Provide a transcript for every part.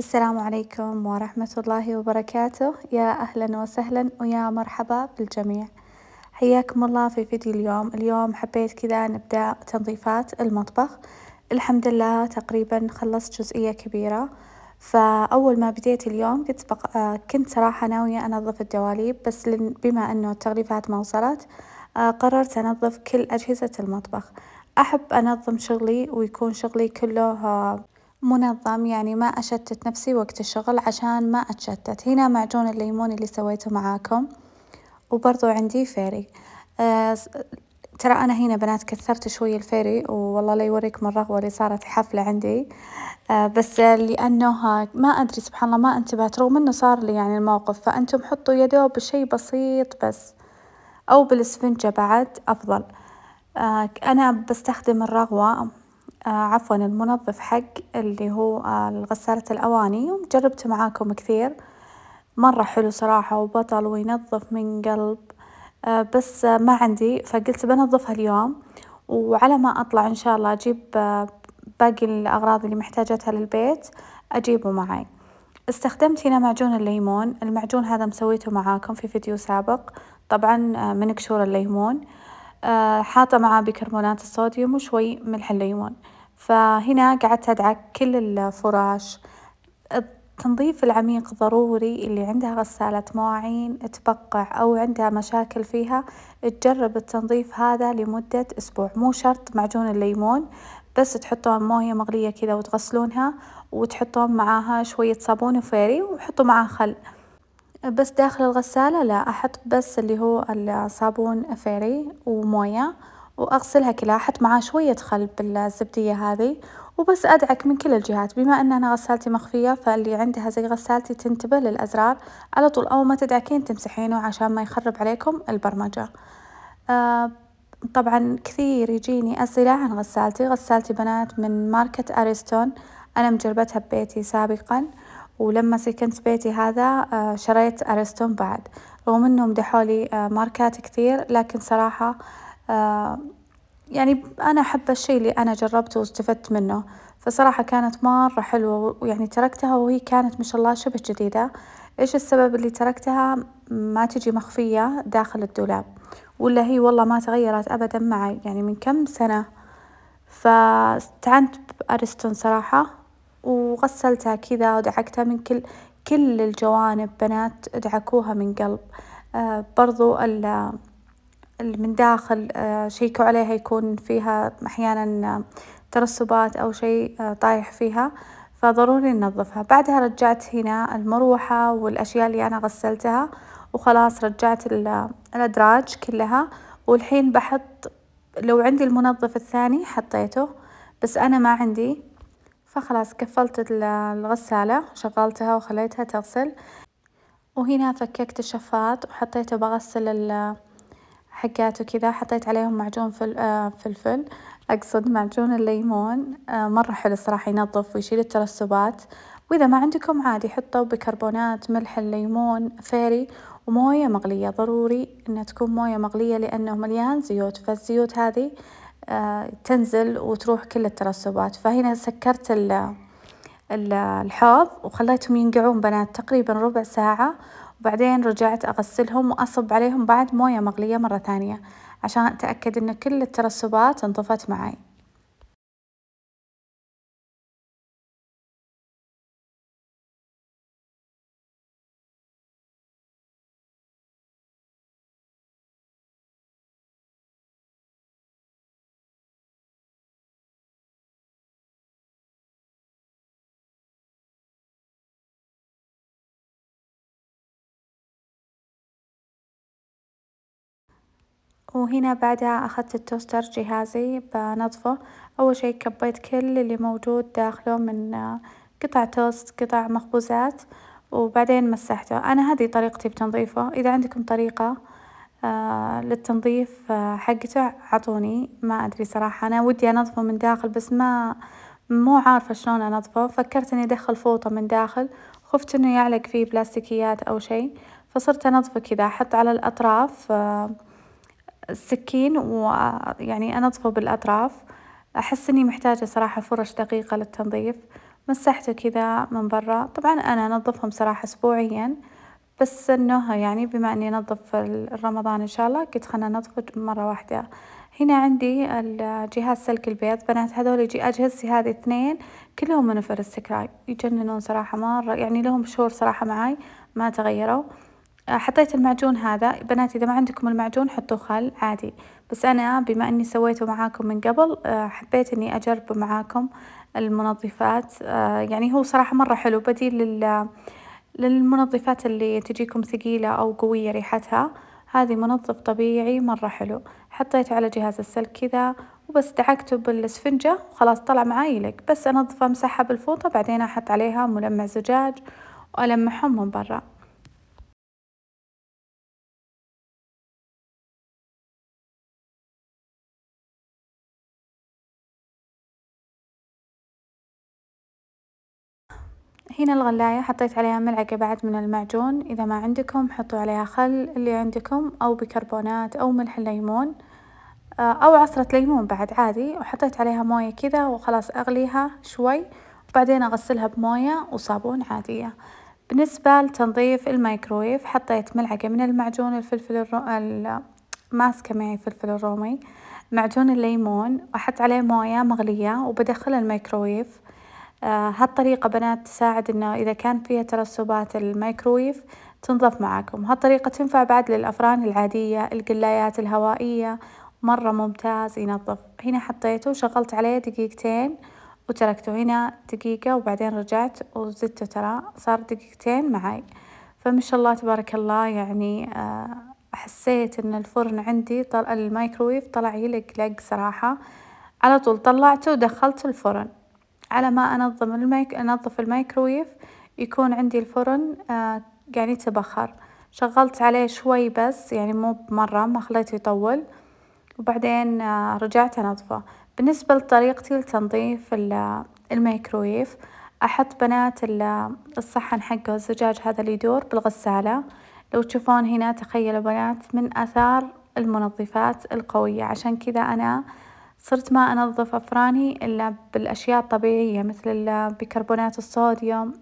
السلام عليكم ورحمة الله وبركاته يا أهلا وسهلا ويا مرحبا بالجميع حياكم الله في فيديو اليوم اليوم حبيت كذا نبدأ تنظيفات المطبخ الحمد لله تقريبا خلصت جزئية كبيرة فأول ما بديت اليوم آه، كنت, بق... كنت صراحة ناوية أنظف الدواليب بس بما أنه التغليفات ما وصلت آه، قررت أنظف كل أجهزة المطبخ أحب أنظم شغلي ويكون شغلي كله آه، منظم يعني ما أشتت نفسي وقت الشغل عشان ما أتشتت هنا معجون الليمون اللي سويته معاكم وبرضو عندي فيري آه ترى أنا هنا بنات كثرت شوي الفيري والله لا يوريكم الرغوة اللي صارت حفلة عندي آه بس لأنه ما أدري سبحان الله ما انتبهت رغم أنه صار لي يعني الموقف فأنتم حطوا يدو بشي بسيط بس أو بالإسفنجة بعد أفضل آه أنا بستخدم الرغوة آه، عفوا المنظف حق اللي هو آه، غسالة الأواني وجربته معاكم كثير مرة حلو صراحة وبطل وينظف من قلب آه، بس ما عندي فقلت بنظفها اليوم وعلى ما أطلع إن شاء الله أجيب باقي الأغراض اللي محتاجتها للبيت أجيبه معي استخدمت هنا معجون الليمون المعجون هذا مسويته معاكم في فيديو سابق طبعا من كشور الليمون حاطة معاه بيكربونات الصوديوم وشوي ملح الليمون فهنا قعدت أدعك كل الفراش التنظيف العميق ضروري اللي عندها غسالة مواعين تبقع أو عندها مشاكل فيها تجرب التنظيف هذا لمدة أسبوع مو شرط معجون الليمون بس تحطون موية مغلية كذا وتغسلونها وتحطون معاها شوية صابون وفيري وحطوا معاها خل بس داخل الغسالة لا أحط بس اللي هو الصابون فيري وموية وأغسلها كلها أحط معاه شوية خل بالزبدية هذه وبس أدعك من كل الجهات بما أن أنا غسالتي مخفية فاللي عندها زي غسالتي تنتبه للأزرار على طول أول ما تدعكين تمسحينه عشان ما يخرب عليكم البرمجة آه طبعا كثير يجيني أسئلة عن غسالتي غسالتي بنات من ماركة أريستون أنا مجربتها ببيتي سابقا ولما سكنت بيتي هذا آه، شريت أرستون بعد رغم أنه مدحوا لي آه، ماركات كثير لكن صراحة آه، يعني أنا أحب الشيء اللي أنا جربته واستفدت منه فصراحة كانت مرة حلوة ويعني تركتها وهي كانت ما شاء الله شبه جديدة إيش السبب اللي تركتها ما تجي مخفية داخل الدولاب ولا هي والله ما تغيرت أبدا معي يعني من كم سنة فاستعنت بأرستون صراحة وغسلتها كذا ودعكتها من كل كل الجوانب بنات ادعكوها من قلب آه برضو من داخل آه شيكوا عليها يكون فيها احيانا آه، ترسبات او شيء آه طايح فيها فضروري ننظفها بعدها رجعت هنا المروحة والاشياء اللي انا غسلتها وخلاص رجعت الادراج كلها والحين بحط لو عندي المنظف الثاني حطيته بس انا ما عندي فخلاص قفلت الغسالة شغلتها وخليتها تغسل وهنا فككت الشفاط وحطيته بغسل حقات وكذا حطيت عليهم معجون آه، فلفل أقصد معجون الليمون آه، مرة حلو صراحة ينظف ويشيل الترسبات وإذا ما عندكم عادي حطوا بيكربونات ملح الليمون فيري وموية مغلية ضروري أن تكون موية مغلية لأنه مليان زيوت فالزيوت هذه تنزل وتروح كل الترسبات فهنا سكرت الحوض وخليتهم ينقعون بنات تقريبا ربع ساعة وبعدين رجعت أغسلهم وأصب عليهم بعد موية مغلية مرة ثانية عشان أتأكد أن كل الترسبات انطفت معي وهنا بعدها أخذت التوستر جهازي بنظفه أول شي كبيت كل اللي موجود داخله من آه، قطع توست قطع مخبوزات وبعدين مسحته أنا هذه طريقتي بتنظيفه إذا عندكم طريقة آه، للتنظيف آه، حقته عطوني ما أدري صراحة أنا ودي أنظفه من داخل بس ما مو عارفة شلون أنظفه فكرت إني أدخل فوطة من داخل خفت إنه يعلق فيه بلاستيكيات أو شي فصرت أنظفه كذا أحط على الأطراف آه السكين ويعني أنظفه بالأطراف أحس أني محتاجة صراحة فرش دقيقة للتنظيف مسحته كذا من برا طبعا أنا أنظفهم صراحة أسبوعيا بس أنه يعني بما أني أنظف رمضان إن شاء الله قلت خلنا أنظفه مرة واحدة هنا عندي جهاز سلك البيض بنات هذول يجي أجهزتي هذه اثنين كلهم من السكراي يجننون صراحة مرة يعني لهم شهور صراحة معاي ما تغيروا آه، حطيت المعجون هذا بنات إذا ما عندكم المعجون حطوا خل عادي بس أنا بما أني سويته معاكم من قبل آه، حبيت أني أجرب معاكم المنظفات آه، يعني هو صراحة مرة حلو بديل لل للمنظفات اللي تجيكم ثقيلة أو قوية ريحتها هذه منظف طبيعي مرة حلو حطيته على جهاز السلك كذا وبس دعكته بالاسفنجة وخلاص طلع معاي لك بس أنظفه أمسحها بالفوطة بعدين أحط عليها ملمع زجاج وألمحهم من برا هنا الغلاية حطيت عليها ملعقة بعد من المعجون إذا ما عندكم حطوا عليها خل اللي عندكم أو بيكربونات أو ملح الليمون آه، أو عصرة ليمون بعد عادي وحطيت عليها موية كذا وخلاص أغليها شوي وبعدين أغسلها بموية وصابون عادية بالنسبة لتنظيف الميكرويف حطيت ملعقة من المعجون الفلفل الرو... ماسكة معي فلفل الرومي معجون الليمون وأحط عليه موية مغلية وبدخل الميكرويف آه، هالطريقة بنات تساعد انه اذا كان فيها ترسبات الميكرويف تنظف معاكم هالطريقة تنفع بعد للأفران العادية القلايات الهوائية مرة ممتاز ينظف هنا حطيته وشغلت عليه دقيقتين وتركته هنا دقيقة وبعدين رجعت وزدته ترى صار دقيقتين معي فما شاء الله تبارك الله يعني آه، حسيت ان الفرن عندي طل... الميكرويف طلع يلق لق صراحة على طول طلعته ودخلته الفرن على ما أنظم المايك أنظف المايكرويف يكون عندي الفرن آه يعني تبخر شغلت عليه شوي بس يعني مو بمرة ما خليته يطول وبعدين آه رجعت أنظفه بالنسبة لطريقتي لتنظيف الميكرويف أحط بنات الصحن حقه الزجاج هذا اللي يدور بالغسالة لو تشوفون هنا تخيلوا بنات من أثار المنظفات القوية عشان كذا أنا صرت ما أنظف أفراني إلا بالأشياء الطبيعية مثل بيكربونات الصوديوم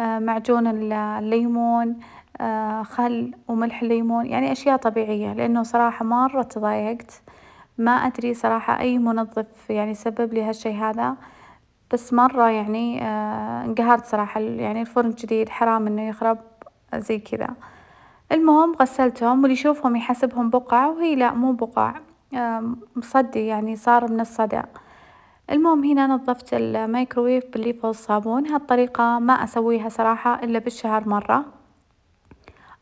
آه، معجون الليمون آه، خل وملح الليمون يعني أشياء طبيعية لأنه صراحة مرة تضايقت ما أدري صراحة أي منظف يعني سبب لي هالشي هذا بس مرة يعني آه، انقهرت صراحة يعني الفرن جديد حرام إنه يخرب زي كذا المهم غسلتهم واللي يشوفهم يحسبهم بقع وهي لا مو بقع مصدي يعني صار من الصدى المهم هنا نظفت الميكروويف بالليفة والصابون هالطريقة ما أسويها صراحة إلا بالشهر مرة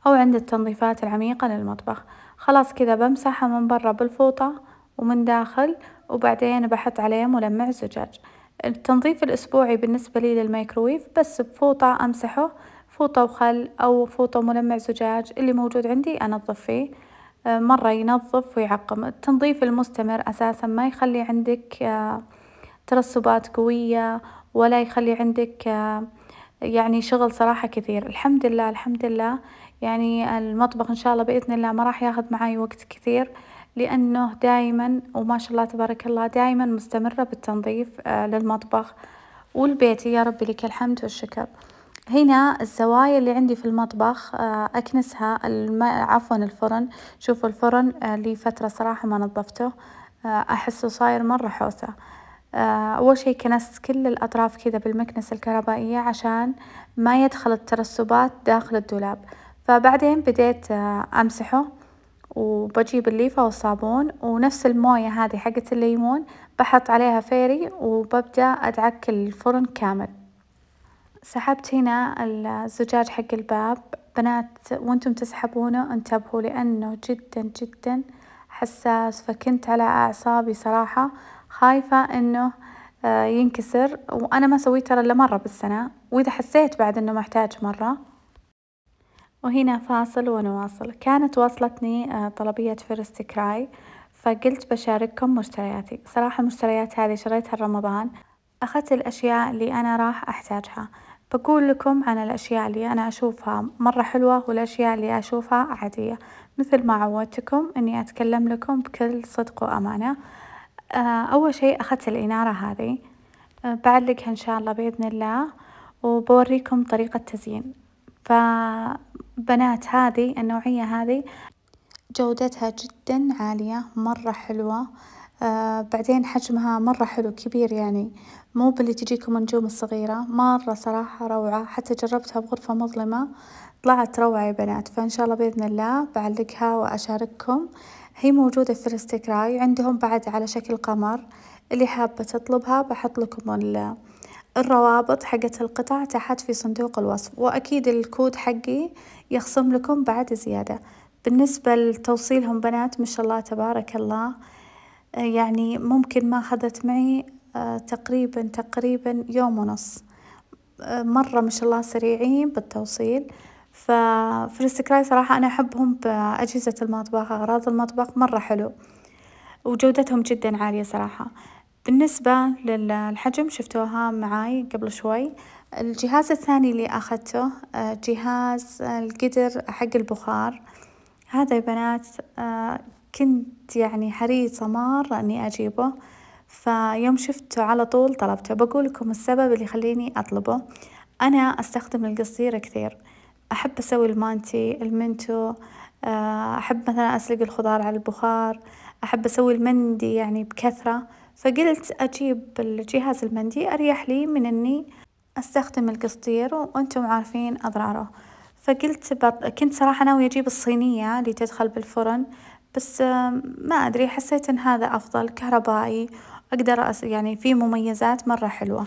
أو عند التنظيفات العميقة للمطبخ خلاص كذا بمسحها من برا بالفوطة ومن داخل وبعدين بحط عليه ملمع زجاج التنظيف الأسبوعي بالنسبة لي للميكروويف بس بفوطة أمسحه فوطة وخل أو فوطة ملمع زجاج اللي موجود عندي أنظف فيه مرة ينظف ويعقم التنظيف المستمر أساسا ما يخلي عندك آه، ترسبات قوية ولا يخلي عندك آه، يعني شغل صراحة كثير الحمد لله الحمد لله يعني المطبخ إن شاء الله بإذن الله ما راح ياخذ معاي وقت كثير لأنه دايما وما شاء الله تبارك الله دايما مستمرة بالتنظيف آه، للمطبخ والبيت يا ربي لك الحمد والشكر هنا الزوايا اللي عندي في المطبخ آه، أكنسها عفوا الفرن شوفوا الفرن آه، لي فترة صراحة ما نظفته آه، أحسه صاير مرة حوسة أول شي كنست كل الأطراف كذا بالمكنسة الكهربائية عشان ما يدخل الترسبات داخل الدولاب فبعدين بديت أمسحه وبجيب الليفة والصابون ونفس الموية هذه حقت الليمون بحط عليها فيري وببدأ أدعك الفرن كامل سحبت هنا الزجاج حق الباب بنات وانتم تسحبونه انتبهوا لانه جدا جدا حساس فكنت على اعصابي صراحة خايفة انه آه، ينكسر وانا ما سويت ترى الا مرة بالسنة واذا حسيت بعد انه محتاج مرة وهنا فاصل ونواصل كانت وصلتني آه، طلبية فيرست كراي فقلت بشارككم مشترياتي صراحة المشتريات هذه شريتها رمضان أخذت الأشياء اللي أنا راح أحتاجها بقول لكم عن الأشياء اللي أنا أشوفها مرة حلوة والأشياء اللي أشوفها عادية مثل ما عودتكم أني أتكلم لكم بكل صدق وأمانة آه، أول شيء أخذت الإنارة هذه آه، بعلقها إن شاء الله بإذن الله وبوريكم طريقة تزيين فبنات هذه النوعية هذه جودتها جدا عالية مرة حلوة آه بعدين حجمها مرة حلو كبير يعني مو باللي تجيكم النجوم الصغيرة مرة صراحة روعة حتى جربتها بغرفة مظلمة طلعت روعة يا بنات فإن شاء الله بإذن الله بعلقها وأشارككم هي موجودة في الاستكراي عندهم بعد على شكل قمر اللي حابة تطلبها بحط لكم الروابط حقت القطع تحت في صندوق الوصف وأكيد الكود حقي يخصم لكم بعد زيادة بالنسبة لتوصيلهم بنات ما شاء الله تبارك الله يعني ممكن ما أخذت معي آه، تقريبا تقريبا يوم ونص آه، مرة ما شاء الله سريعين بالتوصيل ففريست كراي صراحة أنا أحبهم بأجهزة المطبخ أغراض المطبخ مرة حلو وجودتهم جدا عالية صراحة بالنسبة للحجم شفتوها معاي قبل شوي الجهاز الثاني اللي أخذته آه، جهاز القدر حق البخار هذا يا بنات كنت يعني حريصة مرة أني أجيبه فيوم شفته على طول طلبته بقول لكم السبب اللي يخليني أطلبه أنا أستخدم القصدير كثير أحب أسوي المانتي المنتو آه، أحب مثلا أسلق الخضار على البخار أحب أسوي المندي يعني بكثرة فقلت أجيب الجهاز المندي أريح لي من أني أستخدم القصدير وأنتم عارفين أضراره فقلت بط... كنت صراحة ناوية أجيب الصينية اللي تدخل بالفرن بس ما أدري حسيت إن هذا أفضل كهربائي أقدر أس يعني فيه مميزات مرة حلوة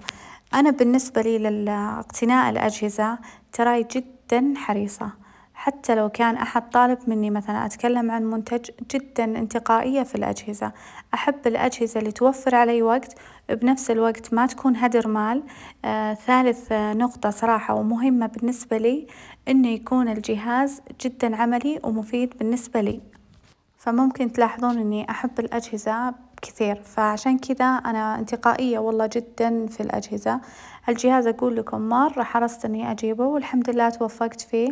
أنا بالنسبة لي لاقتناء الأجهزة تراي جدا حريصة حتى لو كان أحد طالب مني مثلا أتكلم عن منتج جدا انتقائية في الأجهزة أحب الأجهزة اللي توفر علي وقت بنفس الوقت ما تكون هدر مال آه ثالث آه، نقطة صراحة ومهمة بالنسبة لي أنه يكون الجهاز جدا عملي ومفيد بالنسبة لي فممكن تلاحظون اني احب الاجهزة كثير فعشان كذا انا انتقائية والله جدا في الاجهزة الجهاز اقول لكم مرة حرصت اني اجيبه والحمد لله توفقت فيه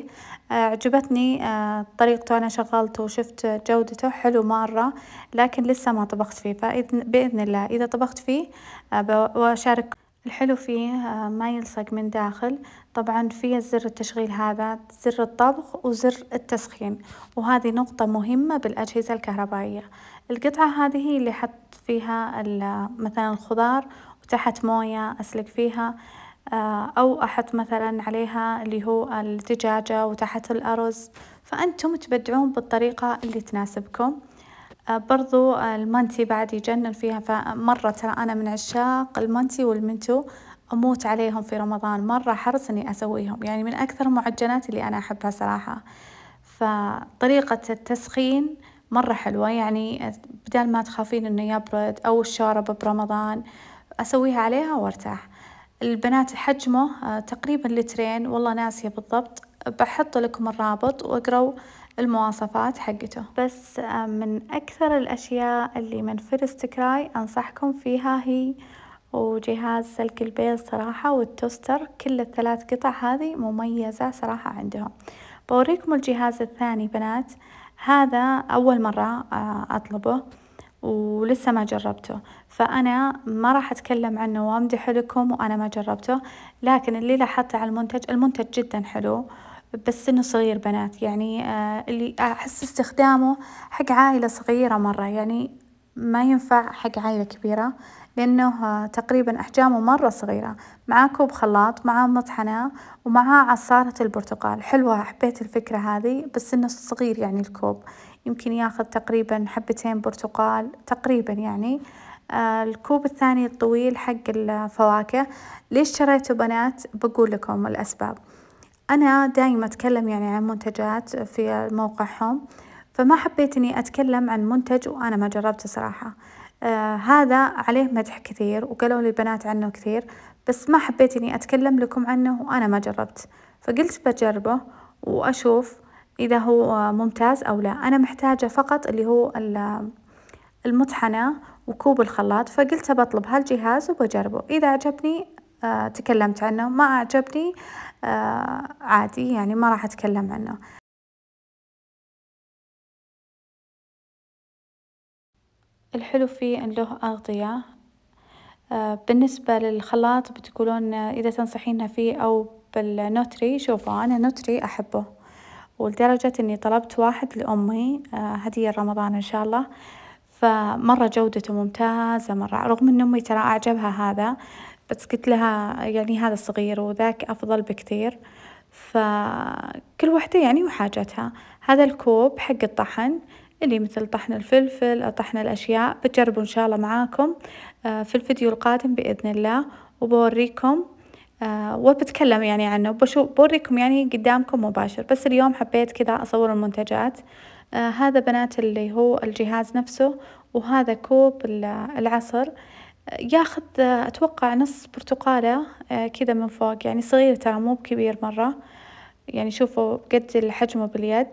آه، عجبتني آه، طريقته انا شغلته وشفت جودته حلو مرة لكن لسه ما طبخت فيه فبإذن الله اذا طبخت فيه آه، واشارك الحلو فيه ما يلصق من داخل طبعا في زر التشغيل هذا زر الطبخ وزر التسخين وهذه نقطة مهمة بالأجهزة الكهربائية القطعة هذه هي اللي حط فيها مثلا الخضار وتحت موية أسلق فيها آه، أو أحط مثلا عليها اللي هو الدجاجة وتحت الأرز فأنتم تبدعون بالطريقة اللي تناسبكم آه، برضو المنتي بعد يجنن فيها فمرة ترى أنا من عشاق المنتي والمنتو أموت عليهم في رمضان مرة حرص إني أسويهم يعني من أكثر المعجنات اللي أنا أحبها صراحة فطريقة التسخين مرة حلوة يعني بدل ما تخافين إنه يبرد أو الشوربة برمضان أسويها عليها وارتاح البنات حجمه آه، تقريبا لترين والله ناسية بالضبط بحط لكم الرابط واقروا المواصفات حقته بس آه، من أكثر الأشياء اللي من فيرست كراي أنصحكم فيها هي وجهاز سلك البيض صراحة والتوستر كل الثلاث قطع هذه مميزة صراحة عندهم بوريكم الجهاز الثاني بنات هذا أول مرة آه، أطلبه ولسه ما جربته فأنا ما راح أتكلم عنه وأمدح لكم وأنا ما جربته لكن اللي لاحظته على المنتج المنتج جدا حلو بس انه صغير بنات يعني آه، اللي احس استخدامه حق عائله صغيره مره يعني ما ينفع حق عائلة كبيرة لأنه آه، تقريبا أحجامه مرة صغيرة معاه كوب خلاط معاه مطحنة ومعاه عصارة البرتقال حلوة حبيت الفكرة هذه بس إنه صغير يعني الكوب يمكن ياخذ تقريبا حبتين برتقال تقريبا يعني آه، الكوب الثاني الطويل حق الفواكه ليش شريته بنات بقول لكم الأسباب أنا دايما أتكلم يعني عن منتجات في موقعهم فما حبيت اني اتكلم عن منتج وانا ما جربته صراحه آه هذا عليه مدح كثير وقالوا لي البنات عنه كثير بس ما حبيت اني اتكلم لكم عنه وانا ما جربت فقلت بجربه واشوف اذا هو ممتاز او لا انا محتاجه فقط اللي هو المطحنه وكوب الخلاط فقلت بطلب هالجهاز وبجربه اذا عجبني آه تكلمت عنه ما عجبني آه عادي يعني ما راح اتكلم عنه الحلو فيه أن له أغطية آه، بالنسبة للخلاط بتقولون إذا تنصحينها فيه أو بالنوتري شوفوا أنا نوتري أحبه ولدرجة أني طلبت واحد لأمي آه، هدية رمضان إن شاء الله فمرة جودته ممتازة مرة رغم أن أمي ترى أعجبها هذا بس قلت لها يعني هذا صغير وذاك أفضل بكثير فكل وحدة يعني وحاجتها هذا الكوب حق الطحن اللي مثل طحن الفلفل طحن الأشياء بتجربوا إن شاء الله معاكم آه، في الفيديو القادم بإذن الله وبوريكم آه، وبتكلم يعني عنه وبشو بوريكم يعني قدامكم مباشر بس اليوم حبيت كذا أصور المنتجات آه، هذا بنات اللي هو الجهاز نفسه وهذا كوب العصر ياخذ أتوقع نص برتقالة كذا من فوق يعني صغير ترى مو بكبير مرة يعني شوفوا قد الحجم باليد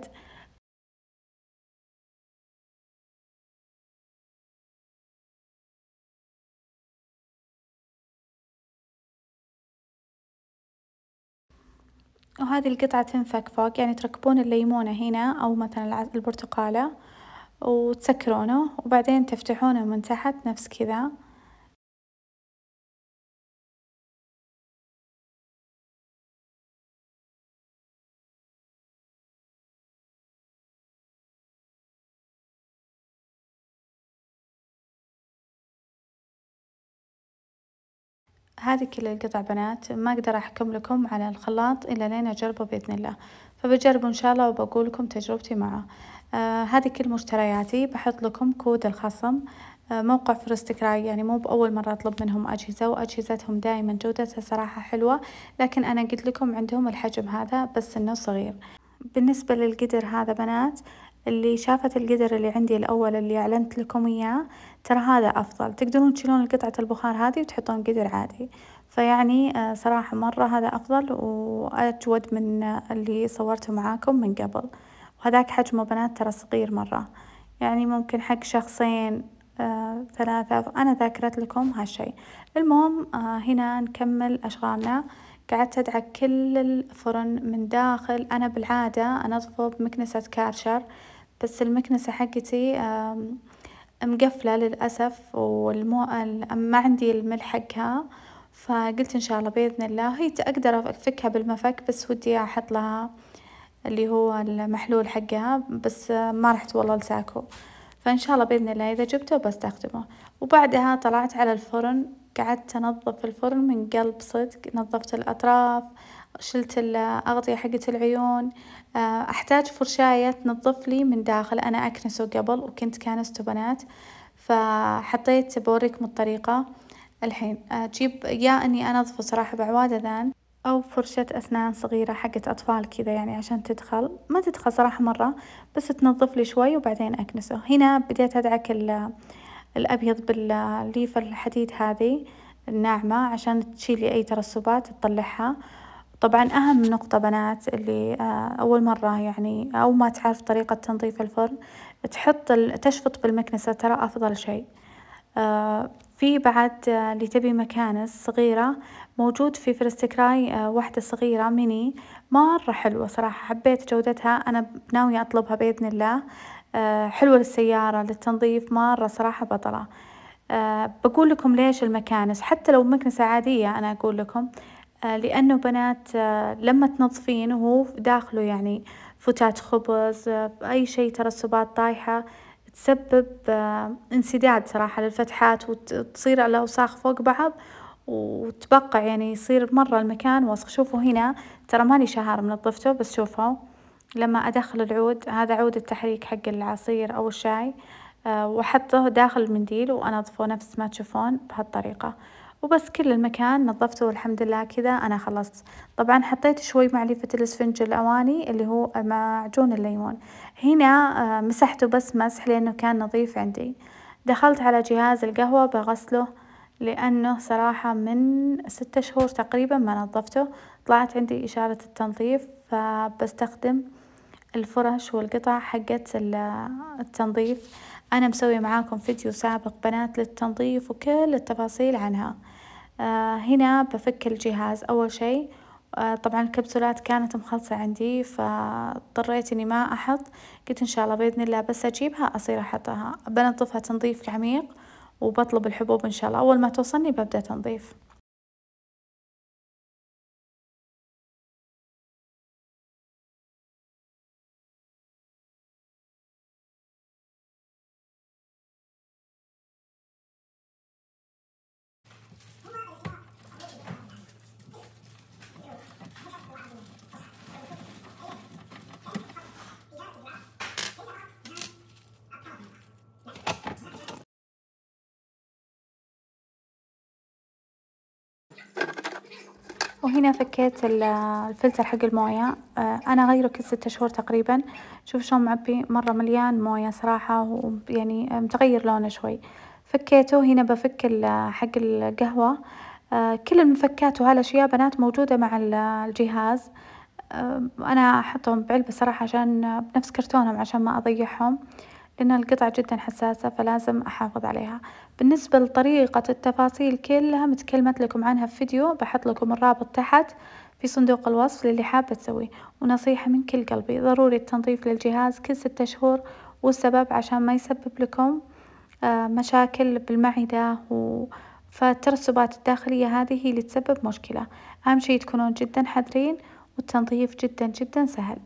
وهذه القطعة تنفك فوق يعني تركبون الليمونة هنا أو مثلا البرتقالة وتسكرونه وبعدين تفتحونه من تحت نفس كذا هذه كل القطع بنات ما أقدر أحكم لكم على الخلاط إلا لين أجربه بإذن الله فبجربه إن شاء الله وبقول لكم تجربتي معه آه، هذه كل مشترياتي بحط لكم كود الخصم آه موقع فرستكراي يعني مو بأول مرة أطلب منهم أجهزة وأجهزتهم دائما جودتها صراحة حلوة لكن أنا قلت لكم عندهم الحجم هذا بس إنه صغير بالنسبة للقدر هذا بنات اللي شافت القدر اللي عندي الاول اللي اعلنت لكم اياه ترى هذا افضل تقدرون تشيلون قطعة البخار هذه وتحطون قدر عادي فيعني آه، صراحة مرة هذا افضل واجود من اللي صورته معاكم من قبل وهذاك حجمه بنات ترى صغير مرة يعني ممكن حق شخصين آه، ثلاثة أنا ذاكرت لكم هالشي المهم آه، هنا نكمل أشغالنا قعدت أدعك كل الفرن من داخل أنا بالعادة أنظفه بمكنسة كارشر بس المكنسة حقتي مقفلة للأسف والمو ما عندي الملح حقها فقلت إن شاء الله بإذن الله هي أقدر أفكها بالمفك بس ودي أحط لها اللي هو المحلول حقها بس ما رحت والله لساكو فإن شاء الله بإذن الله إذا جبته بستخدمه وبعدها طلعت على الفرن قعدت أنظف الفرن من قلب صدق نظفت الأطراف شلت الأغطية حقة العيون آه، أحتاج فرشاية تنظف لي من داخل أنا أكنسه قبل وكنت كانسته بنات فحطيت بوريكم الطريقة الحين أجيب آه، يا أني أنظفه صراحة بعواد أذان أو فرشة أسنان صغيرة حقت أطفال كذا يعني عشان تدخل ما تدخل صراحة مرة بس تنظف لي شوي وبعدين أكنسه هنا بديت أدعك الأبيض بالليفة الحديد هذه الناعمة عشان تشيلي أي ترسبات تطلعها طبعا أهم نقطة بنات اللي آه، أول مرة يعني أو ما تعرف طريقة تنظيف الفرن تحط تشفط بالمكنسة ترى أفضل شيء آه، في بعد آه، اللي تبي مكانس صغيرة موجود في فرستكراي واحدة صغيرة ميني مرة حلوة صراحة حبيت جودتها أنا ناوية أطلبها بإذن الله حلوة للسيارة للتنظيف مرة صراحة بطلة بقول لكم ليش المكانس حتى لو مكنسة عادية أنا أقول لكم آه، لأنه بنات آه، لما تنظفين وهو داخله يعني فتات خبز آه، أي شي ترسبات طايحة تسبب انسداد صراحة للفتحات وتصير الأوساخ فوق بعض وتبقع يعني يصير مرة المكان وسخ شوفوا هنا ترى ماني شهر منظفته بس شوفوا لما أدخل العود هذا عود التحريك حق العصير أو الشاي وأحطه داخل المنديل وأنظفه نفس ما تشوفون بهالطريقة وبس كل المكان نظفته والحمد لله كذا أنا خلصت طبعا حطيت شوي معلفة الاسفنج الأواني اللي هو معجون الليمون هنا آه، مسحته بس مسح لأنه كان نظيف عندي دخلت على جهاز القهوة بغسله لأنه صراحة من ستة شهور تقريبا ما نظفته طلعت عندي إشارة التنظيف فبستخدم الفرش والقطع حقت التنظيف أنا مسوي معاكم فيديو سابق بنات للتنظيف وكل التفاصيل عنها آه، هنا بفك الجهاز أول شيء آه، طبعا الكبسولات كانت مخلصة عندي فاضطريت اني ما احط قلت ان شاء الله بإذن الله بس اجيبها اصير احطها بنظفها تنظيف عميق وبطلب الحبوب ان شاء الله اول ما توصلني ببدأ تنظيف وهنا فكيت الفلتر حق الموية آه، أنا غيره كل ستة شهور تقريبا شوف شلون معبي مرة مليان موية صراحة ويعني آه، متغير لونه شوي فكيته هنا بفك حق القهوة آه، كل المفكات وهالأشياء بنات موجودة مع الجهاز أنا أحطهم بعلبة صراحة عشان بنفس كرتونهم عشان ما أضيعهم لأن القطع جدا حساسة فلازم أحافظ عليها بالنسبة لطريقة التفاصيل كلها متكلمت لكم عنها في فيديو بحط لكم الرابط تحت في صندوق الوصف للي حابة تسويه ونصيحة من كل قلبي ضروري التنظيف للجهاز كل ستة شهور والسبب عشان ما يسبب لكم آه، مشاكل بالمعدة و فالترسبات الداخلية هذه هي اللي تسبب مشكلة أهم شيء تكونون جدا حذرين والتنظيف جدا جدا سهل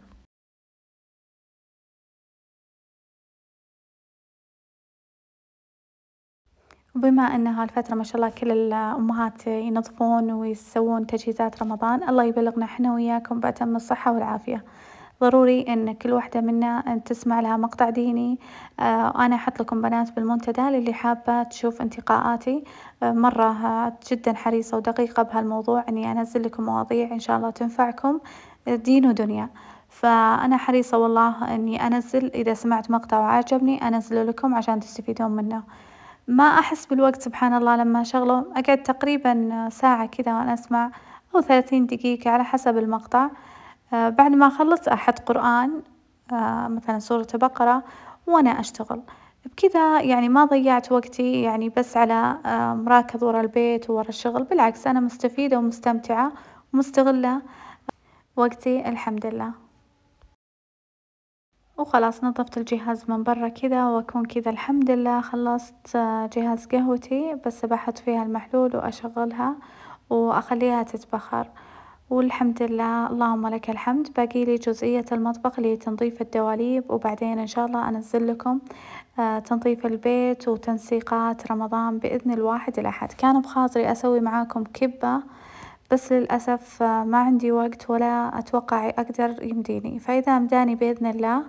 بما ان هالفترة ما شاء الله كل الامهات ينظفون ويسوون تجهيزات رمضان الله يبلغنا احنا وياكم بأتم الصحة والعافية ضروري ان كل واحدة منا أن تسمع لها مقطع ديني آه، انا احط لكم بنات بالمنتدى للي حابة تشوف انتقاءاتي آه، مرة جدا حريصة ودقيقة بهالموضوع اني انزل لكم مواضيع ان شاء الله تنفعكم دين ودنيا فأنا حريصة والله أني أنزل إذا سمعت مقطع وعجبني أنزله لكم عشان تستفيدون منه ما أحس بالوقت سبحان الله لما أشغله أقعد تقريبا ساعة كذا وأنا أسمع أو ثلاثين دقيقة على حسب المقطع آه، بعد ما أخلص أحط قرآن آه، مثلا سورة بقرة وأنا أشتغل بكذا يعني ما ضيعت وقتي يعني بس على آه، مراكض ورا البيت وورا الشغل بالعكس أنا مستفيدة ومستمتعة ومستغلة وقتي الحمد لله وخلاص نظفت الجهاز من برا كذا واكون كذا الحمد لله خلصت آه، جهاز قهوتي بس بحط فيها المحلول واشغلها واخليها تتبخر والحمد لله اللهم لك الحمد باقي لي جزئية المطبخ اللي تنظيف الدواليب وبعدين إن شاء الله أنزل لكم آه، تنظيف البيت وتنسيقات رمضان بإذن الواحد الأحد كان بخاطري أسوي معاكم كبة بس للأسف آه، ما عندي وقت ولا أتوقع أقدر يمديني فإذا أمداني بإذن الله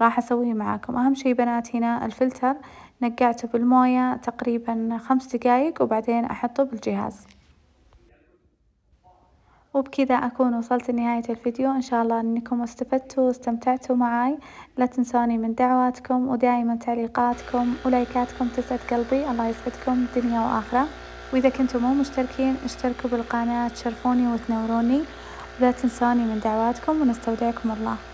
راح أسويه معاكم أهم شي بنات هنا الفلتر نقعته بالموية تقريبا خمس دقايق وبعدين أحطه بالجهاز وبكذا أكون وصلت لنهاية الفيديو إن شاء الله أنكم استفدتوا واستمتعتوا معاي لا تنسوني من دعواتكم ودائما تعليقاتكم ولايكاتكم تسعد قلبي الله يسعدكم دنيا وآخرة وإذا كنتم مو مشتركين اشتركوا بالقناة تشرفوني وتنوروني ولا تنسوني من دعواتكم ونستودعكم الله